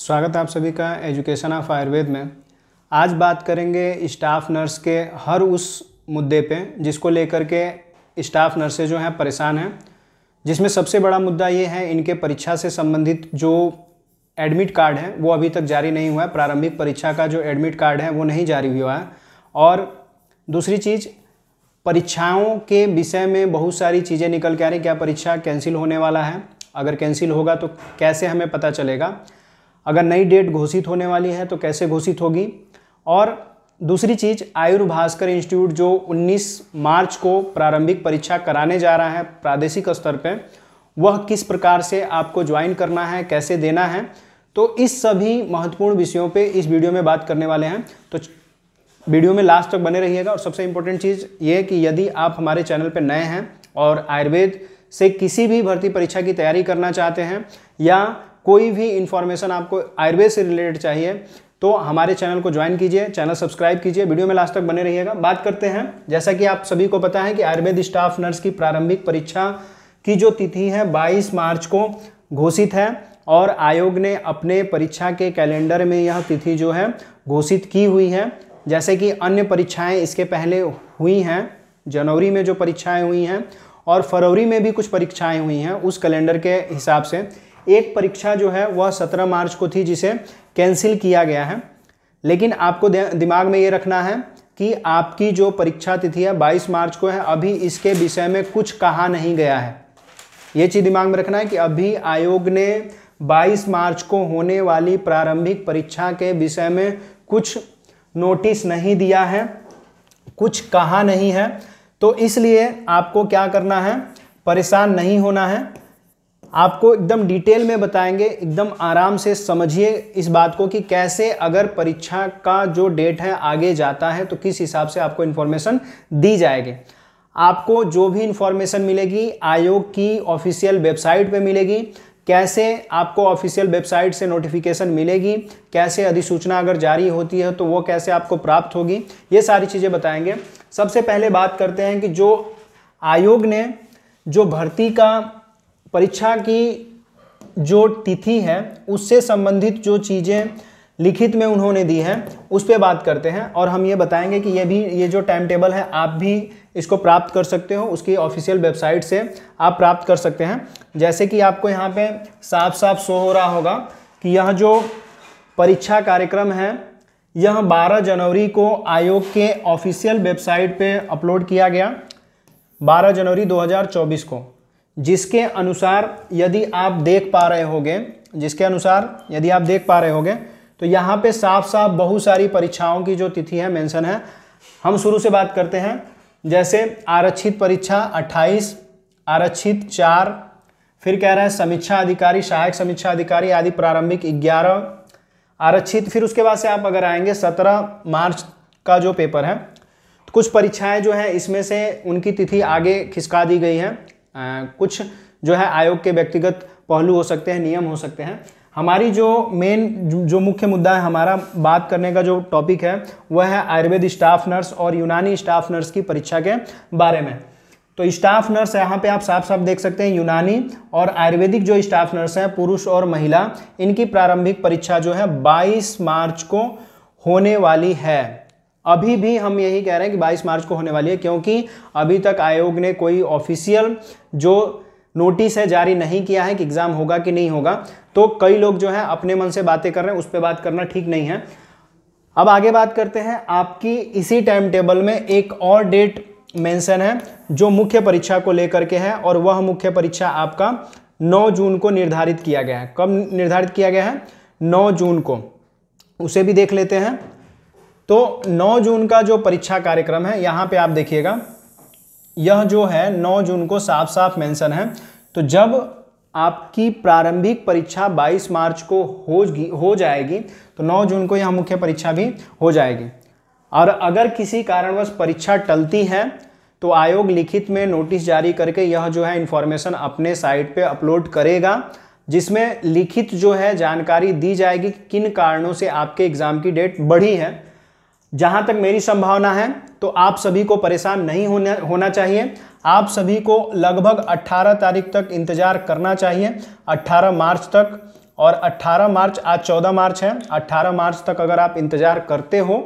स्वागत आप सभी का एजुकेशन ऑफ आयुर्वेद में आज बात करेंगे स्टाफ नर्स के हर उस मुद्दे पे जिसको लेकर के स्टाफ नर्सें जो हैं परेशान हैं जिसमें सबसे बड़ा मुद्दा ये है इनके परीक्षा से संबंधित जो एडमिट कार्ड है वो अभी तक जारी नहीं हुआ है प्रारंभिक परीक्षा का जो एडमिट कार्ड है वो नहीं जारी हुआ है और दूसरी चीज़ परीक्षाओं के विषय में बहुत सारी चीज़ें निकल के आ रही क्या परीक्षा कैंसिल होने वाला है अगर कैंसिल होगा तो कैसे हमें पता चलेगा अगर नई डेट घोषित होने वाली है तो कैसे घोषित होगी और दूसरी चीज आयुर्भास्कर इंस्टीट्यूट जो 19 मार्च को प्रारंभिक परीक्षा कराने जा रहा है प्रादेशिक स्तर पर वह किस प्रकार से आपको ज्वाइन करना है कैसे देना है तो इस सभी महत्वपूर्ण विषयों पे इस वीडियो में बात करने वाले हैं तो वीडियो में लास्ट तक बने रहिएगा और सबसे इंपॉर्टेंट चीज़ ये कि यदि आप हमारे चैनल पर नए हैं और आयुर्वेद से किसी भी भर्ती परीक्षा की तैयारी करना चाहते हैं या कोई भी इन्फॉर्मेशन आपको आयुर्वेद से रिलेटेड चाहिए तो हमारे चैनल को ज्वाइन कीजिए चैनल सब्सक्राइब कीजिए वीडियो में लास्ट तक बने रहिएगा बात करते हैं जैसा कि आप सभी को पता है कि आयुर्वेद स्टाफ नर्स की प्रारंभिक परीक्षा की जो तिथि है 22 मार्च को घोषित है और आयोग ने अपने परीक्षा के कैलेंडर में यह तिथि जो है घोषित की हुई है जैसे कि अन्य परीक्षाएँ इसके पहले हुई हैं जनवरी में जो परीक्षाएँ हुई हैं और फरवरी में भी कुछ परीक्षाएँ हुई हैं उस कैलेंडर के हिसाब से एक परीक्षा जो है वह सत्रह मार्च को थी जिसे कैंसिल किया गया है लेकिन आपको दिमाग में ये रखना है कि आपकी जो परीक्षा तिथि है 22 मार्च को है अभी इसके विषय में कुछ कहा नहीं गया है ये चीज़ दिमाग में रखना है कि अभी आयोग ने 22 मार्च को होने वाली प्रारंभिक परीक्षा के विषय में कुछ नोटिस नहीं दिया है कुछ कहा नहीं है तो इसलिए आपको क्या करना है परेशान नहीं होना है आपको एकदम डिटेल में बताएंगे एकदम आराम से समझिए इस बात को कि कैसे अगर परीक्षा का जो डेट है आगे जाता है तो किस हिसाब से आपको इन्फॉर्मेशन दी जाएगी आपको जो भी इन्फॉर्मेशन मिलेगी आयोग की ऑफिशियल वेबसाइट पे मिलेगी कैसे आपको ऑफिशियल वेबसाइट से नोटिफिकेशन मिलेगी कैसे अधिसूचना अगर जारी होती है तो वो कैसे आपको प्राप्त होगी ये सारी चीज़ें बताएंगे सबसे पहले बात करते हैं कि जो आयोग ने जो भर्ती का परीक्षा की जो तिथि है उससे संबंधित जो चीज़ें लिखित में उन्होंने दी है उस पर बात करते हैं और हम ये बताएंगे कि ये भी ये जो टाइम टेबल है आप भी इसको प्राप्त कर सकते हो उसकी ऑफिशियल वेबसाइट से आप प्राप्त कर सकते हैं जैसे कि आपको यहाँ पे साफ साफ शो हो रहा होगा कि यह जो परीक्षा कार्यक्रम है यह 12 जनवरी को आयोग के ऑफिशियल वेबसाइट पर अपलोड किया गया बारह जनवरी दो को जिसके अनुसार यदि आप देख पा रहे होगे जिसके अनुसार यदि आप देख पा रहे होगे तो यहाँ पे साफ साफ बहुत सारी परीक्षाओं की जो तिथि है मेंशन है हम शुरू से बात करते हैं जैसे आरक्षित परीक्षा 28 आरक्षित चार फिर कह रहे हैं समीक्षा अधिकारी सहायक समीक्षा अधिकारी आदि प्रारंभिक 11 आरक्षित फिर उसके बाद से आप अगर आएंगे 17 मार्च का जो पेपर है तो कुछ परीक्षाएं जो हैं इसमें से उनकी तिथि आगे खिसका दी गई है कुछ जो है आयोग के व्यक्तिगत पहलू हो सकते हैं नियम हो सकते हैं हमारी जो मेन जो मुख्य मुद्दा है हमारा बात करने का जो टॉपिक है वह है आयुर्वेद स्टाफ नर्स और यूनानी स्टाफ नर्स की परीक्षा के बारे में तो स्टाफ नर्स यहाँ पे आप साफ साफ देख सकते हैं यूनानी और आयुर्वेदिक जो स्टाफ नर्स हैं पुरुष और महिला इनकी प्रारंभिक परीक्षा जो है 22 मार्च को होने वाली है अभी भी हम यही कह रहे हैं कि 22 मार्च को होने वाली है क्योंकि अभी तक आयोग ने कोई ऑफिशियल जो नोटिस है जारी नहीं किया है कि एग्ज़ाम होगा कि नहीं होगा तो कई लोग जो है अपने मन से बातें कर रहे हैं उस पर बात करना ठीक नहीं है अब आगे बात करते हैं आपकी इसी टाइम टेबल में एक और डेट मेंशन है जो मुख्य परीक्षा को लेकर के है और वह मुख्य परीक्षा आपका 9 जून को निर्धारित किया गया है कब निर्धारित किया गया है 9 जून को उसे भी देख लेते हैं तो 9 जून का जो परीक्षा कार्यक्रम है यहाँ पे आप देखिएगा यह जो है 9 जून को साफ साफ मेंशन है तो जब आपकी प्रारंभिक परीक्षा 22 मार्च को होगी हो जाएगी तो 9 जून को यह मुख्य परीक्षा भी हो जाएगी और अगर किसी कारणवश परीक्षा टलती है तो आयोग लिखित में नोटिस जारी करके यह जो है इन्फॉर्मेशन अपने साइट पर अपलोड करेगा जिसमें लिखित जो है जानकारी दी जाएगी कि किन कारणों से आपके एग्ज़ाम की डेट बढ़ी है जहाँ तक मेरी संभावना है तो आप सभी को परेशान नहीं होने होना चाहिए आप सभी को लगभग 18 तारीख तक इंतज़ार करना चाहिए 18 मार्च तक और 18 मार्च आज 14 मार्च है 18 मार्च तक अगर आप इंतज़ार करते हो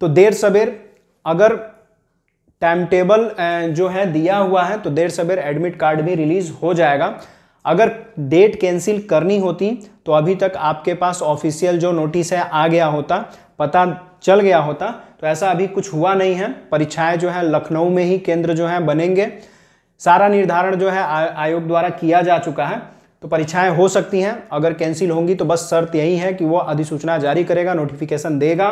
तो देर सवेर अगर टाइम टेबल जो है दिया हुआ है तो देर सवेर एडमिट कार्ड भी रिलीज़ हो जाएगा अगर डेट कैंसिल करनी होती तो अभी तक आपके पास ऑफिशियल जो नोटिस है आ गया होता पता चल गया होता तो ऐसा अभी कुछ हुआ नहीं है परीक्षाएं जो है लखनऊ में ही केंद्र जो है बनेंगे सारा निर्धारण जो है आयोग द्वारा किया जा चुका है तो परीक्षाएं हो सकती हैं अगर कैंसिल होंगी तो बस शर्त यही है कि वो अधिसूचना जारी करेगा नोटिफिकेशन देगा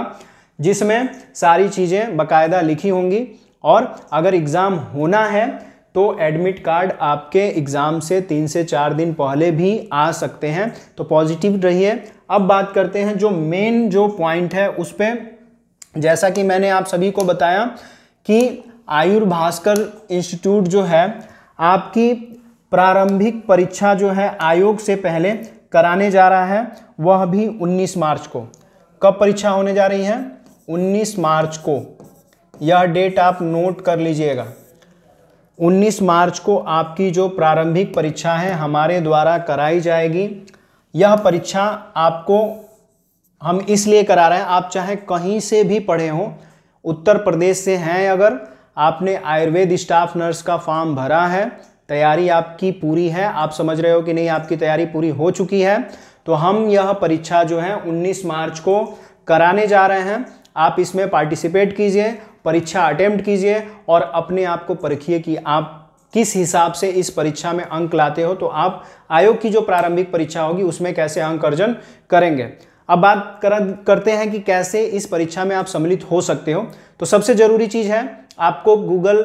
जिसमें सारी चीज़ें बाकायदा लिखी होंगी और अगर एग्ज़ाम होना है तो एडमिट कार्ड आपके एग्ज़ाम से तीन से चार दिन पहले भी आ सकते हैं तो पॉजिटिव रहिए अब बात करते हैं जो मेन जो पॉइंट है उस पर जैसा कि मैंने आप सभी को बताया कि आयुर्भास्कर इंस्टीट्यूट जो है आपकी प्रारंभिक परीक्षा जो है आयोग से पहले कराने जा रहा है वह भी 19 मार्च को कब परीक्षा होने जा रही है 19 मार्च को यह डेट आप नोट कर लीजिएगा 19 मार्च को आपकी जो प्रारंभिक परीक्षा है हमारे द्वारा कराई जाएगी यह परीक्षा आपको हम इसलिए करा रहे हैं आप चाहे कहीं से भी पढ़े हों उत्तर प्रदेश से हैं अगर आपने आयुर्वेद स्टाफ नर्स का फॉर्म भरा है तैयारी आपकी पूरी है आप समझ रहे हो कि नहीं आपकी तैयारी पूरी हो चुकी है तो हम यह परीक्षा जो है 19 मार्च को कराने जा रहे हैं आप इसमें पार्टिसिपेट कीजिए परीक्षा अटेम्प्ट कीजिए और अपने आप को परखिए कि आप किस हिसाब से इस परीक्षा में अंक लाते हो तो आप आयोग की जो प्रारंभिक परीक्षा होगी उसमें कैसे अंक अर्जन करेंगे अब बात कर, करते हैं कि कैसे इस परीक्षा में आप सम्मिलित हो सकते हो तो सबसे ज़रूरी चीज़ है आपको गूगल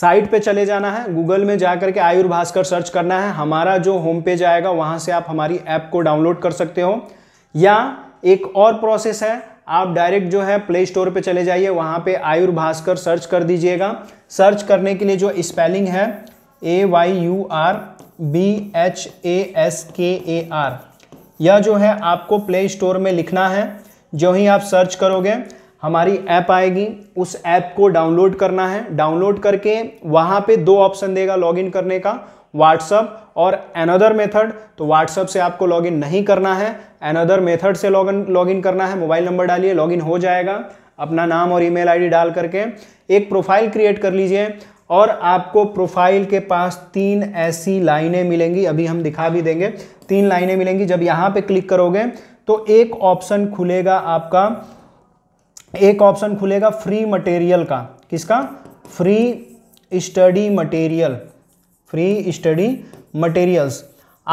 साइट पे चले जाना है गूगल में जा के आयुर भास्कर सर्च करना है हमारा जो होम पेज आएगा वहाँ से आप हमारी ऐप को डाउनलोड कर सकते हो या एक और प्रोसेस है आप डायरेक्ट जो है प्ले स्टोर पे चले जाइए वहाँ पे आयुर भास्कर सर्च कर दीजिएगा सर्च करने के लिए जो स्पेलिंग है A Y U R B H A S K A are यह जो है आपको प्ले स्टोर में लिखना है जो ही आप सर्च करोगे हमारी ऐप आएगी उस ऐप को डाउनलोड करना है डाउनलोड करके वहाँ पे दो ऑप्शन देगा लॉगिन करने का व्हाट्सअप और अनदर मेथड तो व्हाट्सअप से आपको लॉगिन नहीं करना है अनदर मेथड से लॉगिन लॉगिन करना है मोबाइल नंबर डालिए लॉगिन हो जाएगा अपना नाम और ईमेल आईडी डाल करके एक प्रोफाइल क्रिएट कर लीजिए और आपको प्रोफाइल के पास तीन ऐसी लाइनें मिलेंगी अभी हम दिखा भी देंगे तीन लाइनें मिलेंगी जब यहां पे क्लिक करोगे तो एक ऑप्शन खुलेगा आपका एक ऑप्शन खुलेगा फ्री मटेरियल का किसका free study material free study materials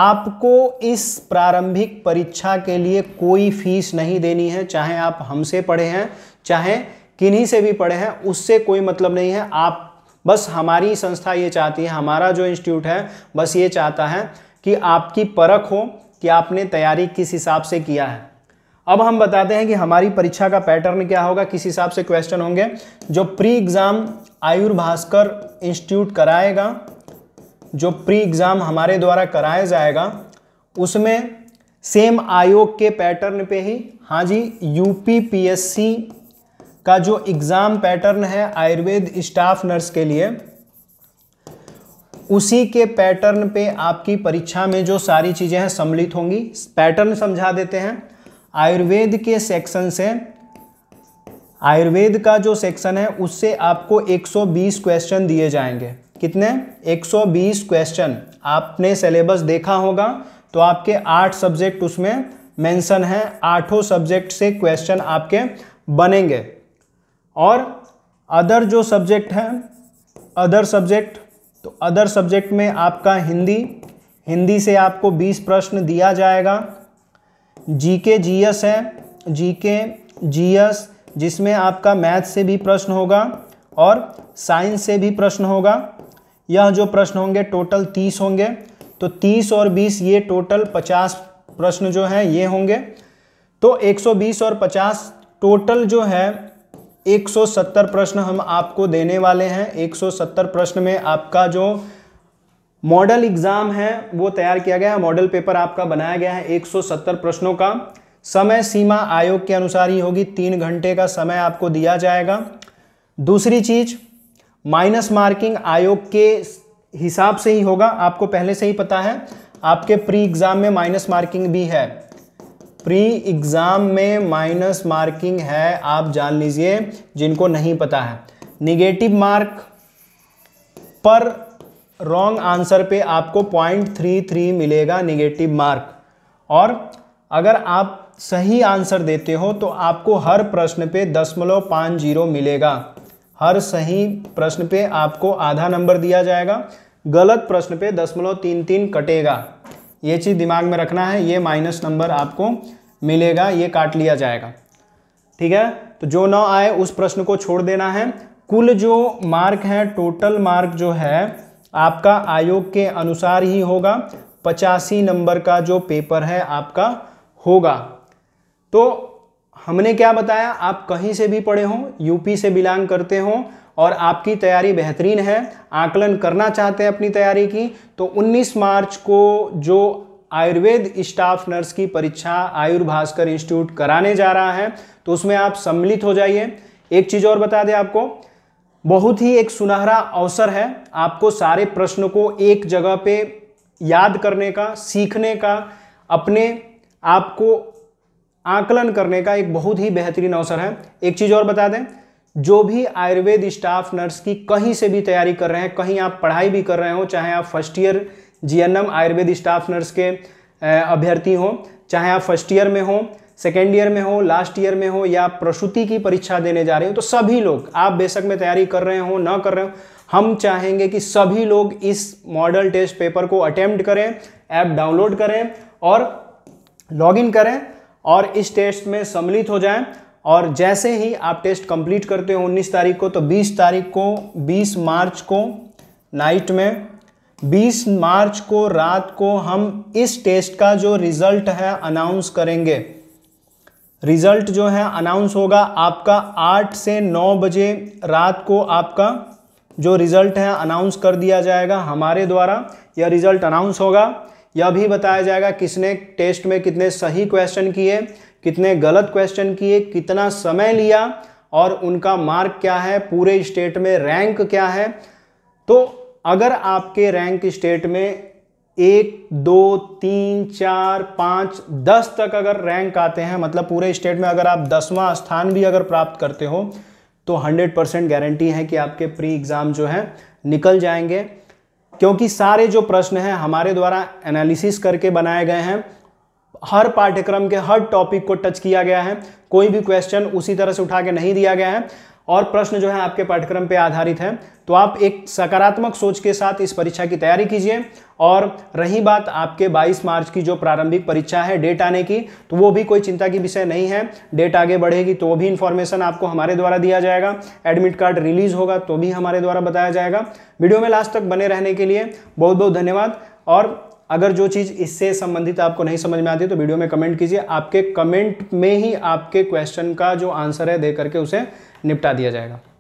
आपको इस प्रारंभिक परीक्षा के लिए कोई फीस नहीं देनी है चाहे आप हमसे पढ़े हैं चाहे किन्हीं से भी पढ़े हैं उससे कोई मतलब नहीं है आप बस हमारी संस्था ये चाहती है हमारा जो इंस्टीट्यूट है बस ये चाहता है कि आपकी परख हो कि आपने तैयारी किस हिसाब से किया है अब हम बताते हैं कि हमारी परीक्षा का पैटर्न क्या होगा किस हिसाब से क्वेश्चन होंगे जो प्री एग्ज़ाम आयुर्भास्कर इंस्टीट्यूट कराएगा जो प्री एग्ज़ाम हमारे द्वारा कराया जाएगा उसमें सेम आयोग के पैटर्न पे ही हाँ जी यूपीपीएससी का जो एग्ज़ाम पैटर्न है आयुर्वेद स्टाफ नर्स के लिए उसी के पैटर्न पे आपकी परीक्षा में जो सारी चीज़ें हैं सम्मिलित होंगी पैटर्न समझा देते हैं आयुर्वेद के सेक्शन से आयुर्वेद का जो सेक्शन है उससे आपको 120 क्वेश्चन दिए जाएंगे कितने 120 क्वेश्चन आपने सिलेबस देखा होगा तो आपके आठ सब्जेक्ट उसमें मेंशन है आठों सब्जेक्ट से क्वेश्चन आपके बनेंगे और अदर जो सब्जेक्ट हैं अदर सब्जेक्ट तो अदर सब्जेक्ट में आपका हिंदी हिंदी से आपको 20 प्रश्न दिया जाएगा जीके जीएस है जीके जीएस जिसमें आपका मैथ से भी प्रश्न होगा और साइंस से भी प्रश्न होगा यह जो प्रश्न होंगे टोटल तीस होंगे तो तीस और बीस ये टोटल पचास प्रश्न जो हैं ये होंगे तो एक सौ बीस और पचास टोटल जो है 170 प्रश्न हम आपको देने वाले हैं 170 प्रश्न में आपका जो मॉडल एग्जाम है वो तैयार किया गया है मॉडल पेपर आपका बनाया गया है 170 प्रश्नों का समय सीमा आयोग के अनुसार ही होगी तीन घंटे का समय आपको दिया जाएगा दूसरी चीज माइनस मार्किंग आयोग के हिसाब से ही होगा आपको पहले से ही पता है आपके प्री एग्जाम में माइनस मार्किंग भी है प्री एग्ज़ाम में माइनस मार्किंग है आप जान लीजिए जिनको नहीं पता है निगेटिव मार्क पर रॉन्ग आंसर पे आपको पॉइंट थ्री थ्री मिलेगा निगेटिव मार्क और अगर आप सही आंसर देते हो तो आपको हर प्रश्न पे दसमलव पाँच जीरो मिलेगा हर सही प्रश्न पे आपको आधा नंबर दिया जाएगा गलत प्रश्न पे दसमलव तीन तीन कटेगा ये चीज़ दिमाग में रखना है ये माइनस नंबर आपको मिलेगा ये काट लिया जाएगा ठीक है तो जो ना आए उस प्रश्न को छोड़ देना है कुल जो मार्क है टोटल मार्क जो है आपका आयोग के अनुसार ही होगा पचासी नंबर का जो पेपर है आपका होगा तो हमने क्या बताया आप कहीं से भी पढ़े हों यूपी से बिलोंग करते हों और आपकी तैयारी बेहतरीन है आकलन करना चाहते हैं अपनी तैयारी की तो 19 मार्च को जो आयुर्वेद स्टाफ नर्स की परीक्षा आयुर्भास्कर इंस्टीट्यूट कराने जा रहा है तो उसमें आप सम्मिलित हो जाइए एक चीज़ और बता दें आपको बहुत ही एक सुनहरा अवसर है आपको सारे प्रश्नों को एक जगह पे याद करने का सीखने का अपने आप को आकलन करने का एक बहुत ही बेहतरीन अवसर है एक चीज़ और बता दें जो भी आयुर्वेद स्टाफ नर्स की कहीं से भी तैयारी कर रहे हैं कहीं आप पढ़ाई भी कर रहे हो चाहे आप first year GNM Ayurveda staff nurse के अभ्यर्थी हों चाहे आप फर्स्ट ईयर में हों सेकेंड ईयर में हो लास्ट ईयर में हो या प्रसूति की परीक्षा देने जा रहे हो तो सभी लोग आप बेशक में तैयारी कर रहे हो ना कर रहे हो हम चाहेंगे कि सभी लोग इस मॉडल टेस्ट पेपर को अटेम्प्ट करें ऐप डाउनलोड करें और लॉगिन करें और इस टेस्ट में सम्मिलित हो जाएं और जैसे ही आप टेस्ट कंप्लीट करते हो 19 तारीख को तो 20 तारीख को 20 मार्च को नाइट में 20 मार्च को रात को हम इस टेस्ट का जो रिजल्ट है अनाउंस करेंगे रिजल्ट जो है अनाउंस होगा आपका 8 से 9 बजे रात को आपका जो रिजल्ट है अनाउंस कर दिया जाएगा हमारे द्वारा यह रिजल्ट अनाउंस होगा यह भी बताया जाएगा किसने टेस्ट में कितने सही क्वेश्चन किए कितने गलत क्वेश्चन किए कितना समय लिया और उनका मार्क क्या है पूरे स्टेट में रैंक क्या है तो अगर आपके रैंक स्टेट में एक दो तीन चार पाँच दस तक अगर रैंक आते हैं मतलब पूरे स्टेट में अगर आप दसवां स्थान भी अगर प्राप्त करते हो तो हंड्रेड परसेंट गारंटी है कि आपके प्री एग्ज़ाम जो हैं निकल जाएंगे क्योंकि सारे जो प्रश्न हैं हमारे द्वारा एनालिसिस करके बनाए गए हैं हर पाठ्यक्रम के हर टॉपिक को टच किया गया है कोई भी क्वेश्चन उसी तरह से उठा के नहीं दिया गया है और प्रश्न जो है आपके पाठ्यक्रम पे आधारित है तो आप एक सकारात्मक सोच के साथ इस परीक्षा की तैयारी कीजिए और रही बात आपके 22 मार्च की जो प्रारंभिक परीक्षा है डेट आने की तो वो भी कोई चिंता की विषय नहीं है डेट आगे बढ़ेगी तो वो भी इन्फॉर्मेशन आपको हमारे द्वारा दिया जाएगा एडमिट कार्ड रिलीज होगा तो भी हमारे द्वारा बताया जाएगा वीडियो में लास्ट तक बने रहने के लिए बहुत बहुत धन्यवाद और अगर जो चीज़ इससे संबंधित आपको नहीं समझ में आती तो वीडियो में कमेंट कीजिए आपके कमेंट में ही आपके क्वेश्चन का जो आंसर है दे करके उसे निपटा दिया जाएगा